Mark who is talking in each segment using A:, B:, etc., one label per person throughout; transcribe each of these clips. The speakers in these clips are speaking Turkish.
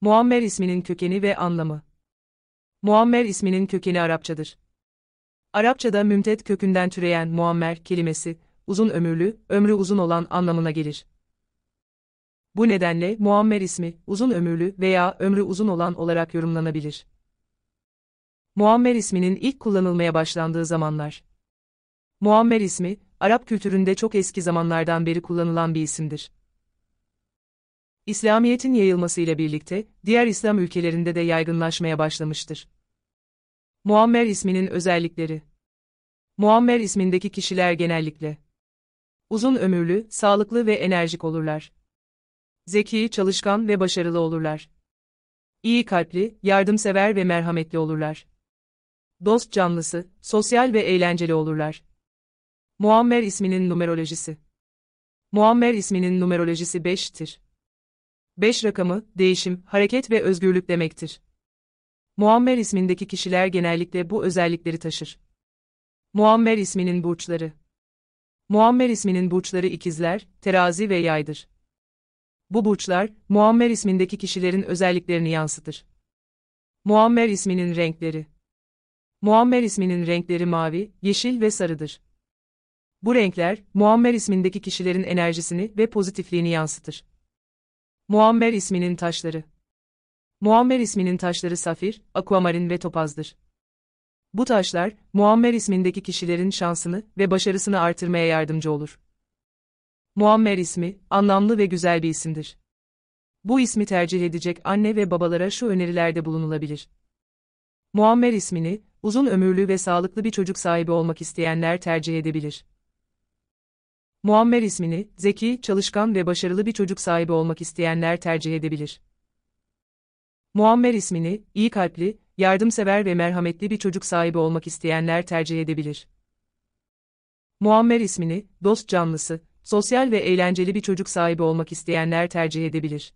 A: Muammer isminin kökeni ve anlamı. Muammer isminin kökeni Arapçadır. Arapçada mümtet kökünden türeyen muammer kelimesi, uzun ömürlü, ömrü uzun olan anlamına gelir. Bu nedenle muammer ismi, uzun ömürlü veya ömrü uzun olan olarak yorumlanabilir. Muammer isminin ilk kullanılmaya başlandığı zamanlar. Muammer ismi, Arap kültüründe çok eski zamanlardan beri kullanılan bir isimdir. İslamiyet'in yayılmasıyla birlikte diğer İslam ülkelerinde de yaygınlaşmaya başlamıştır. Muammer isminin özellikleri Muammer ismindeki kişiler genellikle uzun ömürlü, sağlıklı ve enerjik olurlar. Zeki, çalışkan ve başarılı olurlar. İyi kalpli, yardımsever ve merhametli olurlar. Dost canlısı, sosyal ve eğlenceli olurlar. Muammer isminin numerolojisi Muammer isminin numerolojisi 5'tir. 5 rakamı, değişim, hareket ve özgürlük demektir. Muammer ismindeki kişiler genellikle bu özellikleri taşır. Muammer isminin burçları Muammer isminin burçları ikizler, terazi ve yaydır. Bu burçlar, Muammer ismindeki kişilerin özelliklerini yansıtır. Muammer isminin renkleri Muammer isminin renkleri mavi, yeşil ve sarıdır. Bu renkler, Muammer ismindeki kişilerin enerjisini ve pozitifliğini yansıtır. Muammer isminin taşları. Muammer isminin taşları safir, akuamarin ve topazdır. Bu taşlar, Muammer ismindeki kişilerin şansını ve başarısını artırmaya yardımcı olur. Muammer ismi, anlamlı ve güzel bir isimdir. Bu ismi tercih edecek anne ve babalara şu önerilerde bulunulabilir. Muammer ismini, uzun ömürlü ve sağlıklı bir çocuk sahibi olmak isteyenler tercih edebilir. Muammer ismini, zeki, çalışkan ve başarılı bir çocuk sahibi olmak isteyenler tercih edebilir. Muammer ismini, iyi kalpli, yardımsever ve merhametli bir çocuk sahibi olmak isteyenler tercih edebilir. Muammer ismini, dost canlısı, sosyal ve eğlenceli bir çocuk sahibi olmak isteyenler tercih edebilir.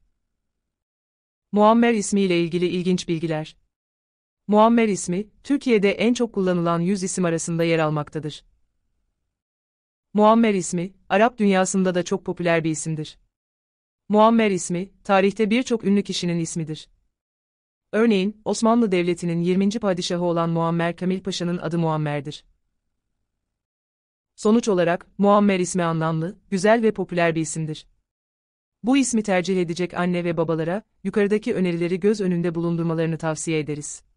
A: Muammer ismiyle ilgili ilginç bilgiler. Muammer ismi, Türkiye'de en çok kullanılan yüz isim arasında yer almaktadır. Muammer ismi, Arap dünyasında da çok popüler bir isimdir. Muammer ismi, tarihte birçok ünlü kişinin ismidir. Örneğin, Osmanlı Devleti'nin 20. padişahı olan Muammer Kamil Paşa'nın adı Muammer'dir. Sonuç olarak, Muammer ismi anlamlı, güzel ve popüler bir isimdir. Bu ismi tercih edecek anne ve babalara, yukarıdaki önerileri göz önünde bulundurmalarını tavsiye ederiz.